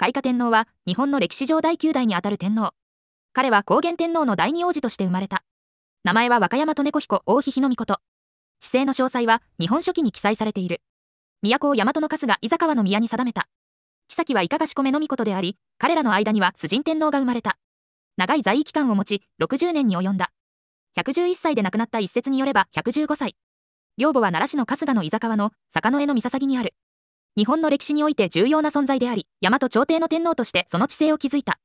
開化天皇は日本の歴史上第9代にあたる天皇。彼は高原天皇の第二王子として生まれた。名前は和歌山と猫彦王妃日の御子。治世の詳細は日本書紀に記載されている。都を大和の春日伊坂の宮に定めた。妃はいかがしこめの御とであり、彼らの間には崇神天皇が生まれた。長い在位期間を持ち、60年に及んだ。111歳で亡くなった一説によれば115歳。養母は奈良市の春日の伊坂の坂の江の三笹にある。日本の歴史において重要な存在であり、大和朝廷の天皇としてその知性を築いた。